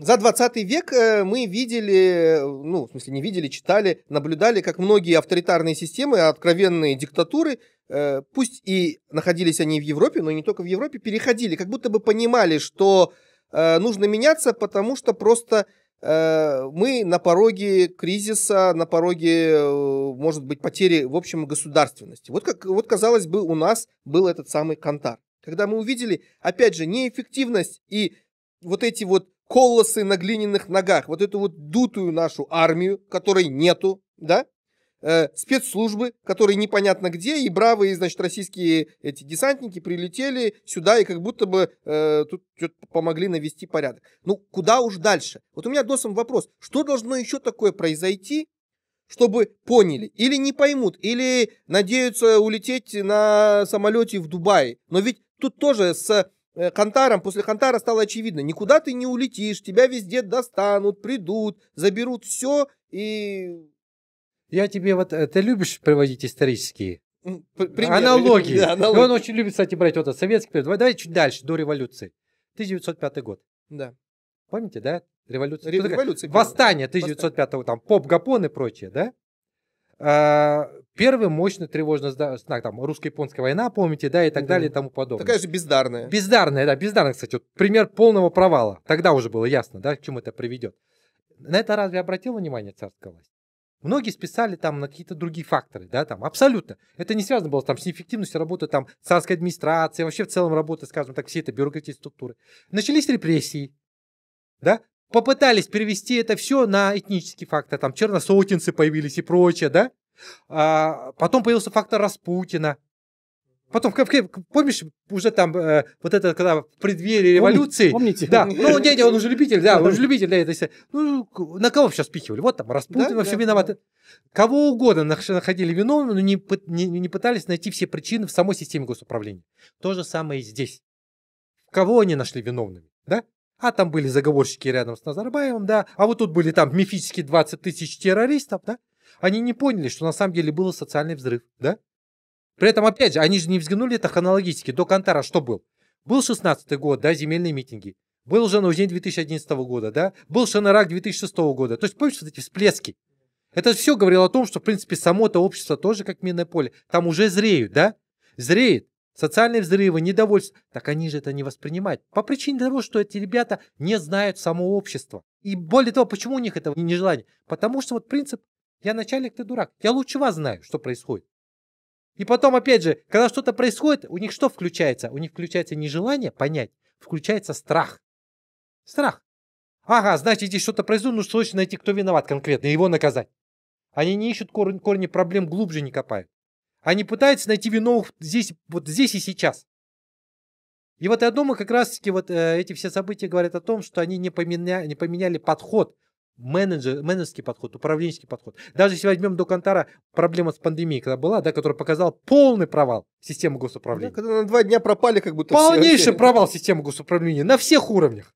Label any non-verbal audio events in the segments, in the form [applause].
За 20 век э, мы видели, ну, в смысле, не видели, читали, наблюдали, как многие авторитарные системы, откровенные диктатуры, э, пусть и находились они в Европе, но не только в Европе, переходили, как будто бы понимали, что э, нужно меняться, потому что просто мы на пороге кризиса, на пороге, может быть, потери, в общем, государственности. Вот, как, вот казалось бы, у нас был этот самый Кантар. Когда мы увидели, опять же, неэффективность и вот эти вот колосы на глиняных ногах, вот эту вот дутую нашу армию, которой нету, да, э, спецслужбы, которые непонятно где, и бравые, значит, российские эти десантники прилетели сюда и как будто бы э, тут помогли навести порядок. Ну, куда уж дальше? Вот у меня досом вопрос, что должно еще такое произойти, чтобы поняли, или не поймут, или надеются улететь на самолете в Дубай. Но ведь тут тоже с Э, Кантаром, после Кантара стало очевидно, никуда ты не улетишь, тебя везде достанут, придут, заберут все и... Я тебе вот, э, ты любишь приводить исторические Примеры. аналогии. [laughs] Да, аналогии. он очень любит, кстати, брать вот этот советский период. Давай чуть дальше, до революции. 1905 год. Да. Помните, да? Революция. Революция. Восстание 1905 там, Поп Гапон и прочее, да? А, первый мощный тревожный знак, там, русско-японская война, помните, да, и так да. далее, и тому подобное. Такая же бездарная. Бездарная, да, бездарная, кстати. Вот пример полного провала. Тогда уже было ясно, да, к чему это приведет. На это разве обратил внимание царская власть? Многие списали там на какие-то другие факторы, да, там, абсолютно. Это не связано было там с неэффективностью работы там царской администрации, вообще в целом работы, скажем так, всей этой бюрократической структуры. Начались репрессии, да, попытались перевести это все на этнические факты, там черносотенцы появились и прочее, да? А, потом появился фактор Распутина. Потом, помнишь, уже там э, вот это, когда в преддверии революции... Помните? Да, ну, [laughs] дядя, он уже любитель, да, он уже любитель, да, это все. Ну, на кого сейчас спихивали? Вот там Распутин, да, все да, Кого угодно находили виновным, но не пытались найти все причины в самой системе госуправления. То же самое и здесь. Кого они нашли виновными, да? а там были заговорщики рядом с Назарбаевым, да, а вот тут были там мифические 20 тысяч террористов, да, они не поняли, что на самом деле был социальный взрыв, да. При этом, опять же, они же не взглянули это хронологически, до Кантара что был? Был 16 год, да, земельные митинги, был уже Наузень 2011 года, да, был Шанарак 2006 года, то есть помнишь вот эти всплески? Это все говорило о том, что, в принципе, само это общество тоже как минное поле, там уже зреют, да, зреет. Социальные взрывы, недовольство. Так они же это не воспринимают. По причине того, что эти ребята не знают само общество. И более того, почему у них это нежелание? Потому что вот принцип «я начальник, ты дурак». Я лучше вас знаю, что происходит. И потом, опять же, когда что-то происходит, у них что включается? У них включается нежелание понять, включается страх. Страх. Ага, значит, здесь что-то произошло, нужно срочно найти, кто виноват конкретно, и его наказать. Они не ищут корни, корни проблем, глубже не копают. Они а пытаются найти виновных здесь, вот здесь и сейчас. И вот я думаю, как раз-таки вот э, эти все события говорят о том, что они не, поменя, не поменяли подход, менеджер, менеджерский подход, управленческий подход. Даже если возьмем до Кантара проблема с пандемией, когда была, да, которая показала полный провал системы госуправления. Да, когда на два дня пропали как будто Полнейший все... провал системы госуправления на всех уровнях.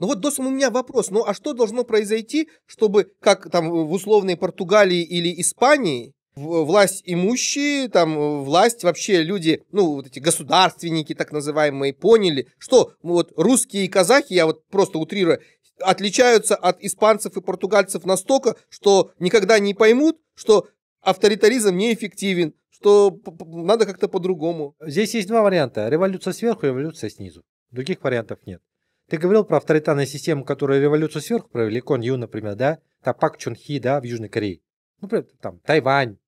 Ну вот, Досом, у меня вопрос. Ну а что должно произойти, чтобы, как там в условной Португалии или Испании, власть имущие, там, э, власть вообще люди, ну, вот эти государственники так называемые, поняли, что вот русские и казахи, я вот просто утрирую, отличаются от испанцев и португальцев настолько, что никогда не поймут, что авторитаризм неэффективен, что надо как-то по-другому. Здесь есть два варианта. Революция сверху, революция снизу. Других вариантов нет. Ты говорил про авторитарную систему которые революцию сверху провели, Кон Ю, например, да? Там Пак Чун Хи, да, в Южной Корее. Ну, там Тайвань,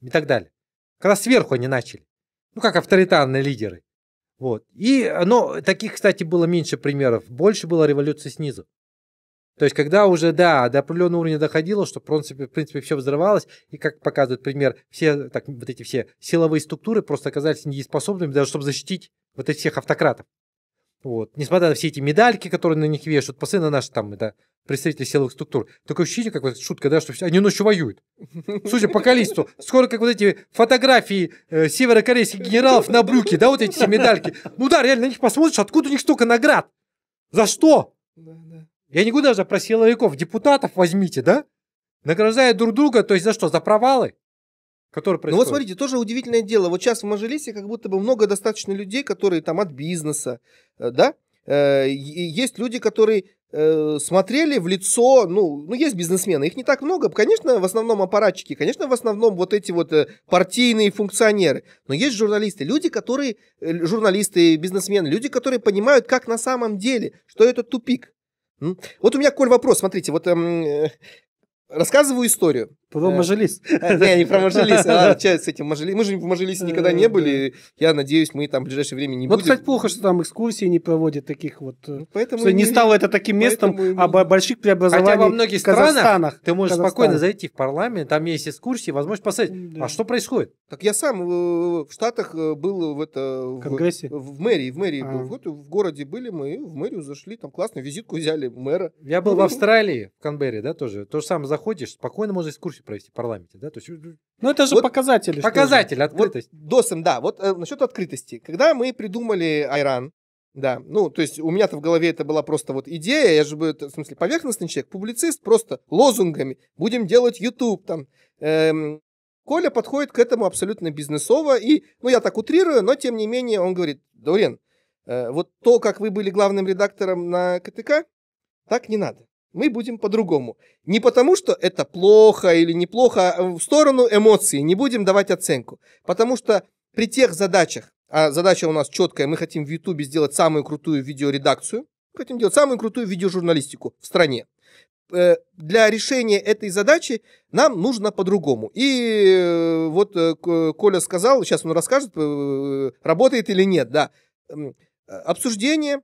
и так далее. Когда сверху они начали. Ну, как авторитарные лидеры. Вот. И, но таких, кстати, было меньше примеров. Больше было революции снизу. То есть, когда уже, да, до определенного уровня доходило, что, в принципе, в принципе, все взрывалось, и, как показывает пример, все, так, вот эти все силовые структуры просто оказались неспособными даже, чтобы защитить вот этих всех автократов. Вот. Несмотря на все эти медальки, которые на них вешают, постоянно наши там это представители силовых структур. Такое ощущение, как вот шутка, да, что все, они ночью воюют. Судя по количеству, скоро как вот эти фотографии э, северокорейских генералов на брюке, да, вот эти все медальки. Ну да, реально, на них посмотришь, откуда у них столько наград? За что? Я не говорю даже про силовиков, депутатов возьмите, да? Награждают друг друга, то есть за что? За провалы? Который происходит. Ну вот смотрите, тоже удивительное дело. Вот сейчас в Мажилисе как будто бы много достаточно людей, которые там от бизнеса, э, да? Э, есть люди, которые э, смотрели в лицо, ну, ну, есть бизнесмены, их не так много, конечно, в основном аппаратчики, конечно, в основном вот эти вот партийные функционеры, но есть журналисты, люди, которые, журналисты, бизнесмены, люди, которые понимают, как на самом деле, что это тупик. Вот у меня, Коль, вопрос, смотрите, вот эм, рассказываю историю. Потом э, Мажелис. Э, не, не про Мажелис. А [laughs] что с этим Мажелис? Мы же в Мажелисе никогда не э, были. Я надеюсь, мы там в ближайшее время не ну, будем. Вот, кстати, плохо, что там экскурсии не проводят таких вот. Ну, поэтому не стало это таким местом а больших преобразований Хотя во многих странах ты можешь спокойно зайти в парламент, там есть экскурсии, возможно, посмотреть, а что происходит? Так я сам в Штатах был в это... Конгрессе? В мэрии, в мэрии был. А. Вот в городе были мы, в мэрию зашли, там классно, визитку взяли мэра. Я был в Австралии, в Канберре, да, тоже. То же самое, заходишь, спокойно можно экскурсию дискуссию провести в парламенте, да? То есть, э, ну это же вот показатель. Показатель, же. открытость. Вот, досом, да. Вот э, насчет открытости. Когда мы придумали Айран, да, ну, то есть у меня-то в голове это была просто вот идея, я же был, в смысле, поверхностный человек, публицист, просто лозунгами, будем делать YouTube, там, эм, Коля подходит к этому абсолютно бизнесово, и, ну, я так утрирую, но, тем не менее, он говорит, Дорин, э, вот то, как вы были главным редактором на КТК, так не надо мы будем по-другому. Не потому, что это плохо или неплохо, а в сторону эмоций не будем давать оценку. Потому что при тех задачах, а задача у нас четкая, мы хотим в Ютубе сделать самую крутую видеоредакцию, хотим делать самую крутую видеожурналистику в стране. Э, для решения этой задачи нам нужно по-другому. И э, вот э, Коля сказал, сейчас он расскажет, работает или нет, да. Обсуждение,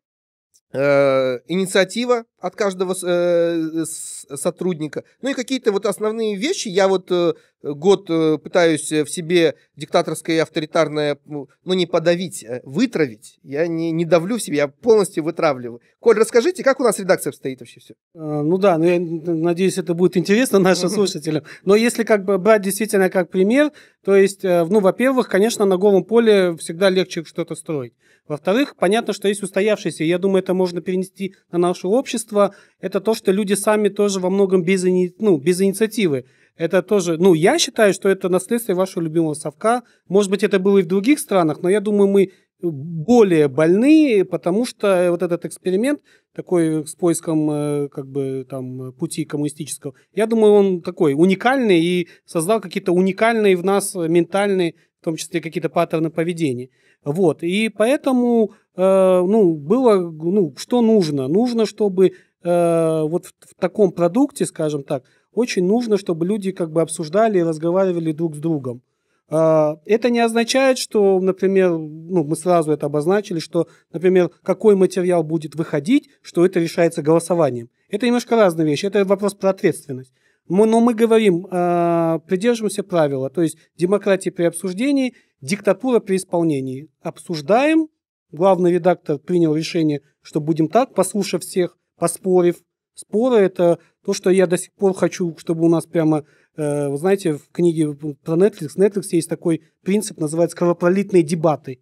Э, инициатива от каждого э, сотрудника. Ну и какие-то вот основные вещи. Я вот э, год пытаюсь в себе диктаторское и авторитарное, ну, ну не подавить, э, вытравить. Я не, не давлю в себе, я полностью вытравливаю. Коль, расскажите, как у нас редакция обстоит вообще все? А, ну да, ну я надеюсь, это будет интересно [laughs] нашим слушателям. Но если как бы брать действительно как пример, то есть, ну, во-первых, конечно, на голом поле всегда легче что-то строить. Во-вторых, понятно, что есть устоявшиеся, я думаю, это можно перенести на наше общество, это то, что люди сами тоже во многом без, ини... ну, без инициативы. Это тоже, ну, я считаю, что это наследствие вашего любимого совка. Может быть, это было и в других странах, но я думаю, мы более больны, потому что вот этот эксперимент такой с поиском э, как бы там пути коммунистического, я думаю, он такой уникальный и создал какие-то уникальные в нас ментальные том числе какие-то паттерны поведения. Вот, и поэтому, э, ну, было, ну, что нужно? Нужно, чтобы э, вот в, в таком продукте, скажем так, очень нужно, чтобы люди как бы обсуждали и разговаривали друг с другом. А, это не означает, что, например, ну, мы сразу это обозначили, что, например, какой материал будет выходить, что это решается голосованием. Это немножко разные вещи. Это вопрос про ответственность. Мы, но мы говорим, э, придерживаемся правила, то есть демократия при обсуждении, диктатура при исполнении. Обсуждаем, главный редактор принял решение, что будем так, послушав всех, поспорив. Споры – это то, что я до сих пор хочу, чтобы у нас прямо, э, вы знаете, в книге про Netflix, Netflix есть такой принцип, называется кровопролитные дебаты.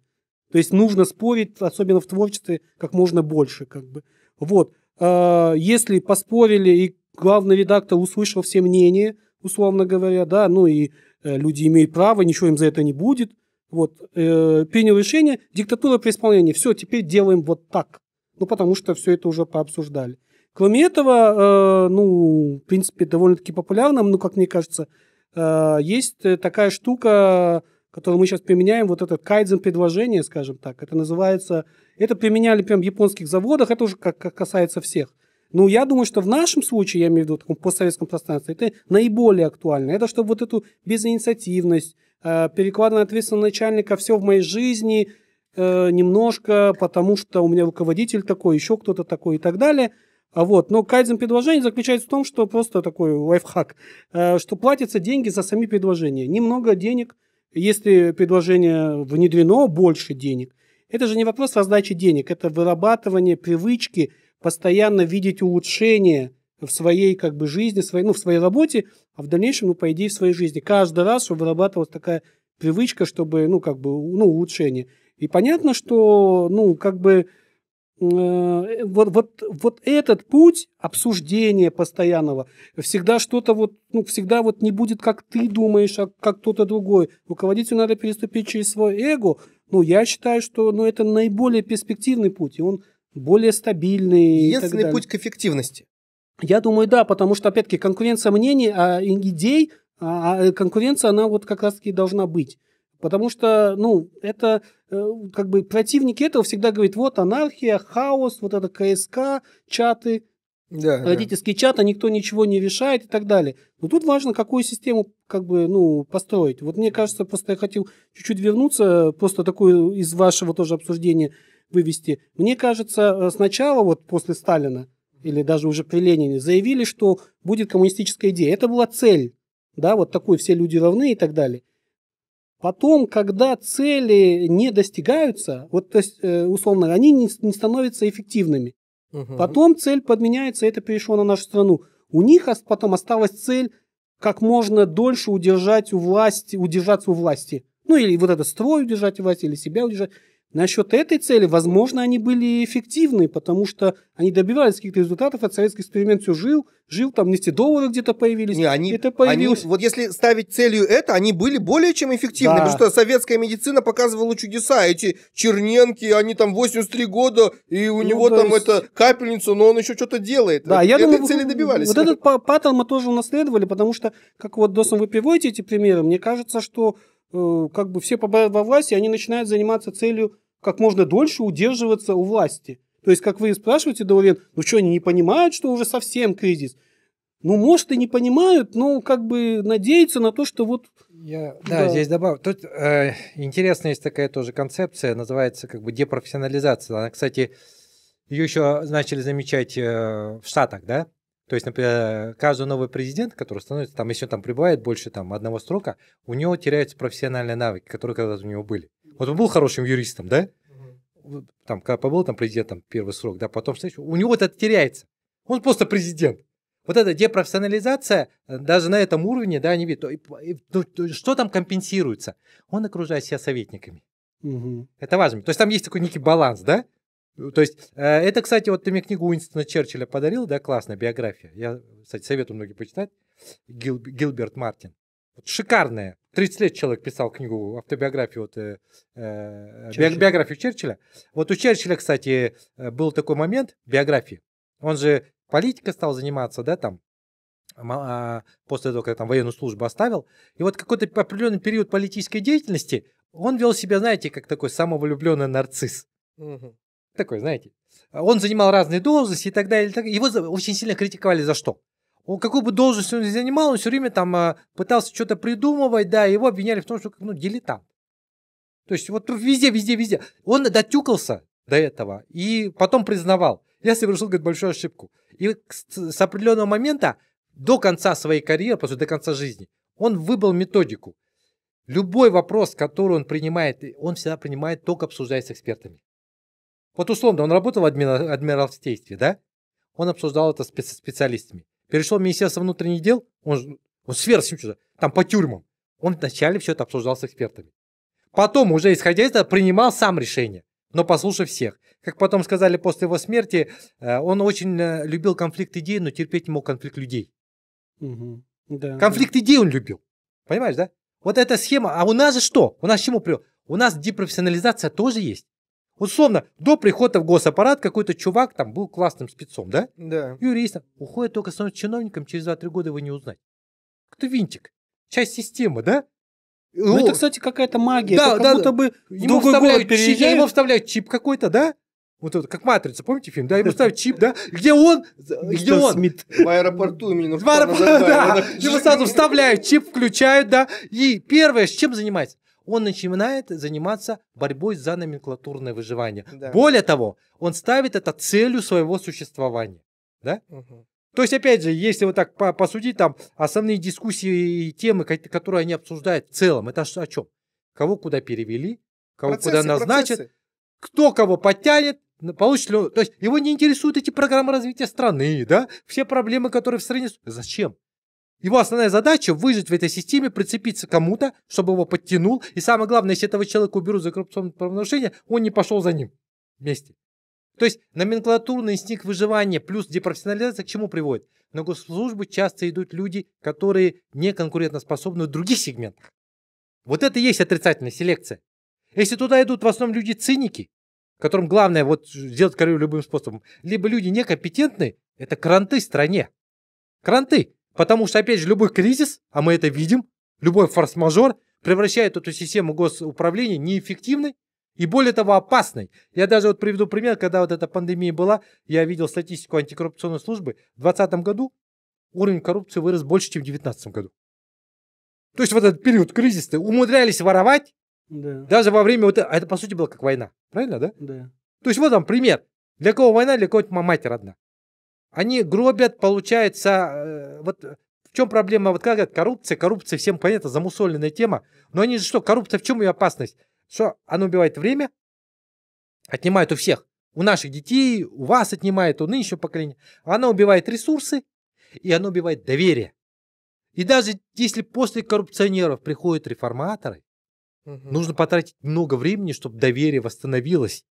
То есть нужно спорить, особенно в творчестве, как можно больше. Как бы. Вот. Э, если поспорили и главный редактор услышал все мнения, условно говоря, да, ну и э, люди имеют право, ничего им за это не будет. Вот, э, принял решение, диктатура при исполнении, все, теперь делаем вот так. Ну, потому что все это уже пообсуждали. Кроме этого, э, ну, в принципе, довольно-таки популярным, ну, как мне кажется, э, есть э, такая штука, которую мы сейчас применяем, вот этот кайдзен предложение, скажем так, это называется, это применяли прям в японских заводах, это уже как, как касается всех. Ну, я думаю, что в нашем случае, я имею в виду в таком постсоветском пространстве, это наиболее актуально. Это чтобы вот эту безинициативность, э, перекладывание ответственности начальника, все в моей жизни, э, немножко, потому что у меня руководитель такой, еще кто-то такой и так далее. А вот, но кайдзен предложение заключается в том, что просто такой лайфхак, э, что платятся деньги за сами предложения. Немного денег, если предложение внедрено, больше денег. Это же не вопрос раздачи денег, это вырабатывание привычки – постоянно видеть улучшение в своей как бы жизни, в своей, ну, в своей работе, а в дальнейшем, ну, по идее, в своей жизни. Каждый раз чтобы вырабатывалась такая привычка, чтобы, ну, как бы, ну, улучшение. И понятно, что, ну, как бы, э, вот, вот, вот этот путь обсуждения постоянного, всегда что-то вот, ну, всегда вот не будет, как ты думаешь, а как кто-то другой. Руководителю надо переступить через свое эго. Ну, я считаю, что, ну, это наиболее перспективный путь, и он более стабильный. Единственный путь к эффективности. Я думаю, да, потому что, опять-таки, конкуренция мнений, а, идей, а, а э, конкуренция, она вот как раз-таки должна быть. Потому что, ну, это э, как бы противники этого всегда говорят, вот анархия, хаос, вот это КСК, чаты, да, родительские да. чаты, а никто ничего не решает и так далее. Но тут важно, какую систему как бы, ну, построить. Вот мне кажется, просто я хотел чуть-чуть вернуться, просто такую из вашего тоже обсуждения – вывести. Мне кажется, э, сначала, вот после Сталина, или даже уже при Ленине, заявили, что будет коммунистическая идея. Это была цель, да, вот такой все люди равны и так далее. Потом, когда цели не достигаются, вот то есть, э, условно, они не, не становятся эффективными. Угу. Потом цель подменяется, это перешло на нашу страну. У них потом осталась цель как можно дольше удержать у власти, удержаться у власти. Ну, или вот этот строй удержать у власти, или себя удержать. Насчет этой цели, возможно, они были эффективны, потому что они добивались каких-то результатов, от а советский эксперимент все жил, жил, там нефтедоллары где-то появились, не, они, это появилось. Они, вот если ставить целью это, они были более чем эффективны, да. потому что советская медицина показывала чудеса, эти Черненки, они там 83 года, и у ну, него там есть... это капельницу, но он еще что-то делает. Да, вот, я этой думаю, цели добивались. Вот этот паттерн мы тоже унаследовали, потому что, как вот, Досон, вы приводите эти примеры, мне кажется, что Э, как бы все побывают во и они начинают заниматься целью как можно дольше удерживаться у власти. То есть, как вы и спрашиваете, Даурен, ну что, они не понимают, что уже совсем кризис? Ну, может, и не понимают, но как бы надеются на то, что вот... Я, да, да, здесь добавлю. Тут э, интересная есть такая тоже концепция, называется как бы депрофессионализация. Она, кстати, ее еще начали замечать э, в Штатах, да? То есть, например, каждый новый президент, который становится, там, если он там прибывает больше там, одного срока, у него теряются профессиональные навыки, которые когда-то у него были. Вот он был хорошим юристом, да? Там, когда побыл там президентом первый срок, да, потом, у него это теряется. Он просто президент. Вот эта депрофессионализация, э, даже на этом уровне, да, не видит. Ну, что там компенсируется? Он окружает себя советниками. Угу. Это важно. То есть там есть такой некий баланс, да? То есть э, это, кстати, вот ты мне книгу Уинстона Черчилля подарил, да, классная биография. Я, кстати, советую многим почитать. Гил, Гилберт Мартин. Вот шикарная. 30 лет человек писал книгу, автобиографию, вот, э, э, Черчилля. биографию Черчилля. Вот у Черчилля, кстати, э, был такой момент биографии. Он же политикой стал заниматься, да, там, а, после того, как там военную службу оставил. И вот какой-то определенный период политической деятельности он вел себя, знаете, как такой самовлюбленный нарцисс. Угу. Такой, знаете. Он занимал разные должности и так далее. И так далее. Его очень сильно критиковали за что? Он какую бы должность он ни занимал, он все время там а, пытался что-то придумывать, да, его обвиняли в том, что ну, дилетант. То есть вот везде, везде, везде. Он дотюкался до этого и потом признавал. Я совершил, говорит, большую ошибку. И с определенного момента до конца своей карьеры, после до конца жизни, он выбрал методику. Любой вопрос, который он принимает, он всегда принимает только обсуждая с экспертами. Вот условно, он работал в адмира... адмиралтействе, да? Он обсуждал это с специалистами. Перешел в Министерство внутренних дел, он, он сверху что там по тюрьмам. Он вначале все это обсуждал с экспертами. Потом, уже исходя из этого, принимал сам решение, но послушав всех. Как потом сказали после его смерти, э, он очень э, любил конфликт идей, но терпеть не мог конфликт людей. Угу. Да, конфликт да. идей он любил. Понимаешь, да? Вот эта схема. А у нас же что? У нас чему привел? У нас депрофессионализация тоже есть. Условно, до прихода в госаппарат какой-то чувак там был классным спецом, да? Да. Юристом. Уходит только с чиновником, через 2-3 года его не узнать. Кто винтик? Часть системы, да? Ну, ну, это, кстати, какая-то магия. Да, это да, как будто да. бы ему вставляют, чип, ему вставляют чип какой-то, да? Вот, вот как матрица, помните фильм, да? Ему [laughs] ставят чип, да? Где он? Где он? Смит. [laughs] В аэропорту именно. В аэропорту, да. Его сразу вставляют чип, включают, да? И первое, с чем занимается? он начинает заниматься борьбой за номенклатурное выживание. Да. Более того, он ставит это целью своего существования. Да? Угу. То есть, опять же, если вот так посудить, там основные дискуссии и темы, которые они обсуждают в целом, это о чем? Кого куда перевели, кого процессы, куда назначат, процессы. кто кого подтянет, получит ли он... То есть, его не интересуют эти программы развития страны, да? Все проблемы, которые в стране... Зачем? Его основная задача – выжить в этой системе, прицепиться кому-то, чтобы его подтянул. И самое главное, если этого человека уберут за коррупционное правонарушение, он не пошел за ним вместе. То есть номенклатурный инстинкт выживания плюс депрофессионализация к чему приводит? На госслужбу часто идут люди, которые не конкурентоспособны в других сегментах. Вот это и есть отрицательная селекция. Если туда идут в основном люди-циники, которым главное вот сделать карьеру любым способом, либо люди некомпетентные, это кранты стране. Кранты. Потому что, опять же, любой кризис, а мы это видим, любой форс-мажор превращает эту систему госуправления неэффективной и, более того, опасной. Я даже вот приведу пример, когда вот эта пандемия была, я видел статистику антикоррупционной службы. В 2020 году уровень коррупции вырос больше, чем в 2019 году. То есть вот этот период кризиса умудрялись воровать, да. даже во время вот... А это, по сути, было как война. Правильно, да? Да. То есть вот вам пример. Для кого война, для кого мама родна. Они гробят, получается, э, вот в чем проблема, вот как говорят, коррупция, коррупция, всем понятно, замусоленная тема, но они же что, коррупция, в чем ее опасность? Что она убивает время, отнимает у всех, у наших детей, у вас отнимает, у нынешнего поколения. Она убивает ресурсы, и она убивает доверие. И даже если после коррупционеров приходят реформаторы, угу. нужно потратить много времени, чтобы доверие восстановилось.